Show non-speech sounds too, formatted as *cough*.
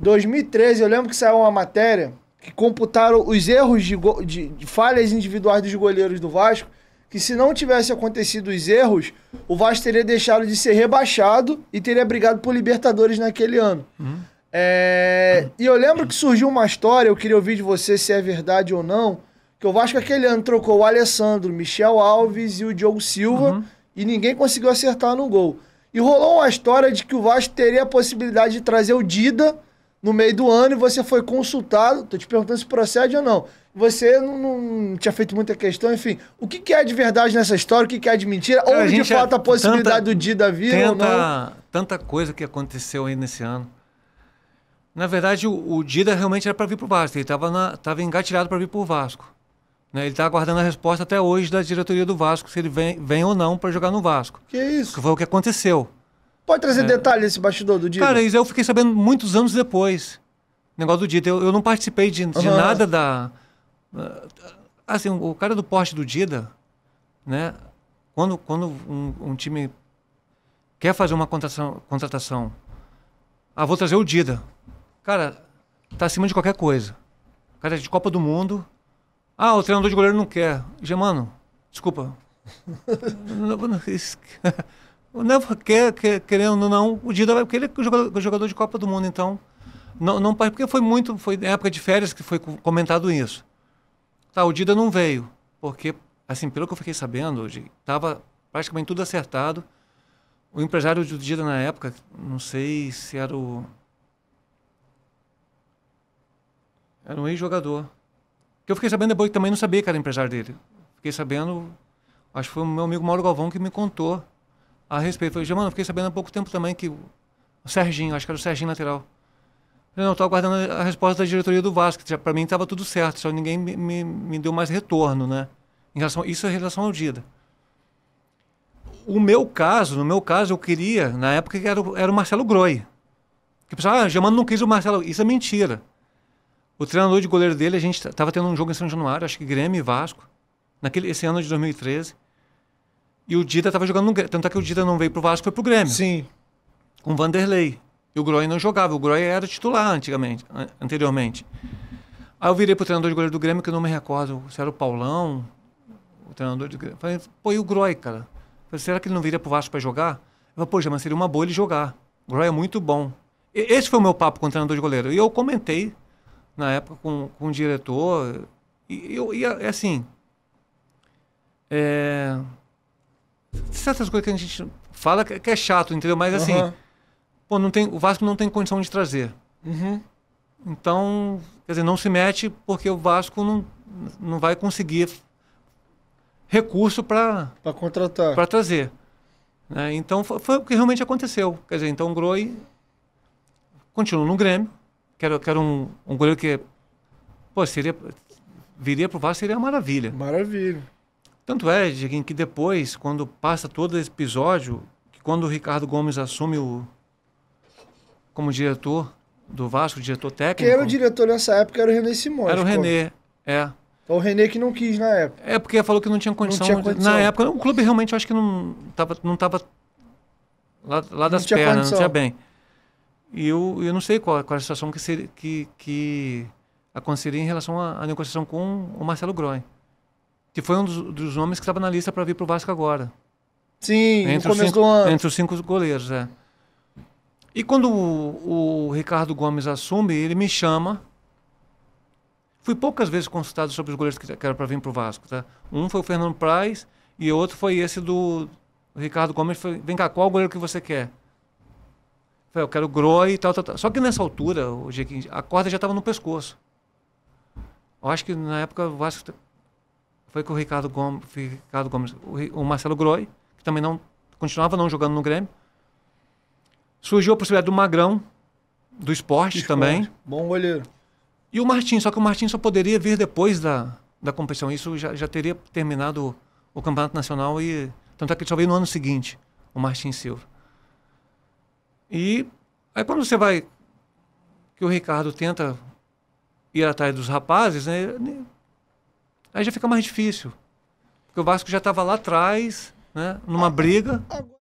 2013, eu lembro que saiu uma matéria que computaram os erros de, de... de falhas individuais dos goleiros do Vasco, que se não tivesse acontecido os erros, o Vasco teria deixado de ser rebaixado e teria brigado por Libertadores naquele ano. Uhum. É... Uhum. E eu lembro que surgiu uma história, eu queria ouvir de você se é verdade ou não, que o Vasco aquele ano trocou o Alessandro, Michel Alves e o Diogo Silva uhum. e ninguém conseguiu acertar no gol. E rolou uma história de que o Vasco teria a possibilidade de trazer o Dida no meio do ano e você foi consultado, tô te perguntando se procede é ou não. Você não, não tinha feito muita questão, enfim. O que, que, é de verdade nessa história, o que, que é de mentira? Cara, de é fato a possibilidade tanta, do dia da vida tanta, ou não? Tanta coisa que aconteceu aí nesse ano. Na verdade, o, o Dida realmente era para vir para o Vasco. Ele estava tava engatilhado para vir para o Vasco. Né? Ele está aguardando a resposta até hoje da diretoria do Vasco, se ele vem, vem ou não para jogar no Vasco. Que isso? Que foi o que aconteceu. Pode trazer é. detalhes desse bastidor do Dida? Cara, isso eu fiquei sabendo muitos anos depois. Negócio do Dida. Eu, eu não participei de, de uhum. nada da. Ah, assim, o cara do porte do Dida, né? Quando, quando um, um time quer fazer uma contratação, contratação. Ah, vou trazer o Dida. Cara, tá acima de qualquer coisa. Cara é de Copa do Mundo. Ah, o treinador de goleiro não quer. Já, desculpa. *laughs* *laughs* Não, quer, quer, querendo ou não, o Dida vai, porque ele é jogador, jogador de Copa do Mundo, então. Não, não porque foi muito, foi na época de férias que foi comentado isso. Tá, o Dida não veio, porque, assim, pelo que eu fiquei sabendo, estava praticamente tudo acertado. O empresário do Dida na época, não sei se era o. Era um ex-jogador. Que eu fiquei sabendo depois que também não sabia que era empresário dele. Fiquei sabendo, acho que foi o meu amigo Mauro Galvão que me contou a respeito. Eu falei, Germano, fiquei sabendo há pouco tempo também que o Serginho, acho que era o Serginho lateral. Eu falei, não, estou aguardando a resposta da diretoria do Vasco. Para mim estava tudo certo, só ninguém me, me, me, deu mais retorno, né? Em relação, isso é em relação ao Dida. O meu caso, no meu caso, eu queria, na época, era, era o Marcelo Groi. Que pensava, ah, Germano não quis o Marcelo. Isso é mentira. O treinador de goleiro dele, a gente estava tendo um jogo em São Januário, acho que Grêmio e Vasco, naquele, esse ano de 2013. E o Dida estava jogando no Grêmio. Tanto é que o Dida não veio pro Vasco, foi pro Grêmio. Sim. Com o Vanderlei. E o Groy não jogava. O Groy era titular antigamente, anteriormente. Aí eu virei pro treinador de goleiro do Grêmio, que eu não me recordo se era o Paulão, o treinador de Grêmio. Falei, pô, e o Groy, cara? Falei, será que ele não viria pro Vasco para jogar? Eu falei, pô, já, mas seria uma boa ele jogar. O Groy é muito bom. E, esse foi o meu papo com o treinador de goleiro. E eu comentei, na época, com, com o diretor. E, eu, e é assim. É certas coisas que a gente fala que é chato, entendeu? Mas assim, uhum. pô, não tem, o Vasco não tem condição de trazer. Uhum. Então, quer dizer, não se mete porque o Vasco não, não vai conseguir recurso para contratar. Para trazer. Né? Então, foi, foi, o que realmente aconteceu. Quer dizer, então o Groi continua no Grêmio. Quero, quero um, um goleiro que pô, seria, viria para o Vasco, seria uma maravilha. Maravilha. Tanto é, Diguinho, que depois, quando passa todo esse episódio, quando o Ricardo Gomes assume o como diretor do Vasco, diretor técnico. Quem era o diretor nessa época era o René Simões. Era o René, é. O René que não quis na época. É porque falou que não tinha condição. Não tinha condição. Na época, o clube realmente eu acho que não estava não tava lá, lá das pernas, não tinha bem. E eu, eu não sei qual, qual é a situação que, seria, que, que aconteceria em relação à, à negociação com o Marcelo Groen que foi um dos, dos nomes que estava na lista para vir para o Vasco agora. Sim, entre no começo cinco, do ano. Entre os cinco goleiros, é. E quando o, o, Ricardo Gomes assume, ele me chama. Fui poucas vezes consultado sobre os goleiros que, que eram para vir para o Vasco. Tá? Um foi o Fernando Praz e outro foi esse do Ricardo Gomes. Foi, Vem cá, qual goleiro que você quer? Falei, eu quero Groi e tal, tal, tal. Só que nessa altura, o Jequim, a corda já estava no pescoço. Eu acho que na época o Vasco foi com o Ricardo Gomes, Ricardo Gomes o, Marcelo Groi, que também não continuava não jogando no Grêmio. Surgiu a possibilidade do Magrão, do esporte, esporte. também. Bom goleiro. E o Martins, só que o Martins só poderia vir depois da, da competição. Isso já, já teria terminado o Campeonato Nacional e. Tanto é que ele só veio no ano seguinte, o Martins Silva. E aí quando você vai. Que o Ricardo tenta ir atrás dos rapazes, né? Aí já fica mais difícil. Porque o Vasco já estava lá atrás, né, numa briga.